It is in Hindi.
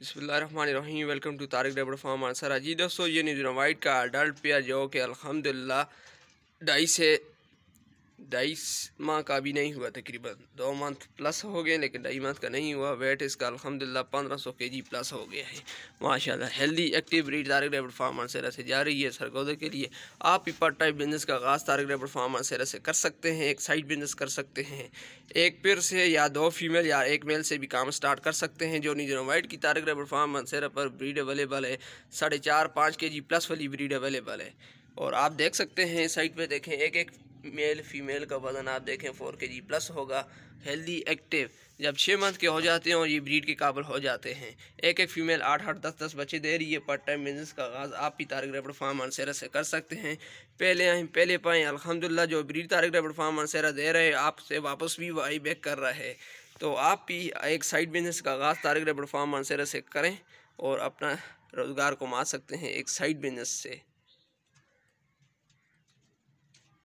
बसमीम वेलकम टू तारक डबर फार्म आंसर जी दोस्तों ये न्यूजीलैंड वाइट का अडल्ट पेयर जो कि अलहमदिल्ला ढाई से ढाई माह का भी नहीं हुआ तकरीबन दो मंथ प्लस हो गए लेकिन ढाई मंथ का नहीं हुआ वेट इसका अलहमदिल्ला पंद्रह सौ के जी प्लस हो गया है माशाल्लाह हेल्दी एक्टिव ब्रीड तारक रेबर फार्मर सेरा से जा रही है सरगोदे के लिए आप भी पार्ट टाइम बिजनेस का आगाज़ तारक रेबर फार्मर सेरा से कर सकते हैं एक साइड बिजनेस कर सकते हैं एक पेर से या दो फीमेल या एक मेल से भी काम स्टार्ट कर सकते हैं जो निजन वाइट की तारक रेबर फार्मर सेरा पर ब्रीड अवेलेबल है साढ़े चार पाँच के जी प्लस वाली ब्रीड अवेलेबल है और आप देख सकते हैं साइट पे देखें एक एक मेल फीमेल का वज़न आप देखें फोर के जी प्लस होगा हेल्दी एक्टिव जब छः मंथ के हो जाते हैं और ये ब्रीड के काबिल हो जाते हैं एक एक फीमेल आठ आठ दस दस बच्चे दे रही है पार्ट टाइम बिजनेस का आगाज़ आप भी तारक रेबड़ फार्म अनसेरा से कर सकते हैं पहले आए पहले पाएँ अलहमदिल्ला जो ब्रीड तारक रेबड़ फार्म अनसेरा दे रहे हैं आपसे वापस भी वाई बैक कर रहा है तो आप भी एक साइड बिजनेस का आगाज़ तारक रेबड़ फार्म अनसेरा से करें और अपना रोज़गार कमा सकते हैं एक साइड बिजनेस से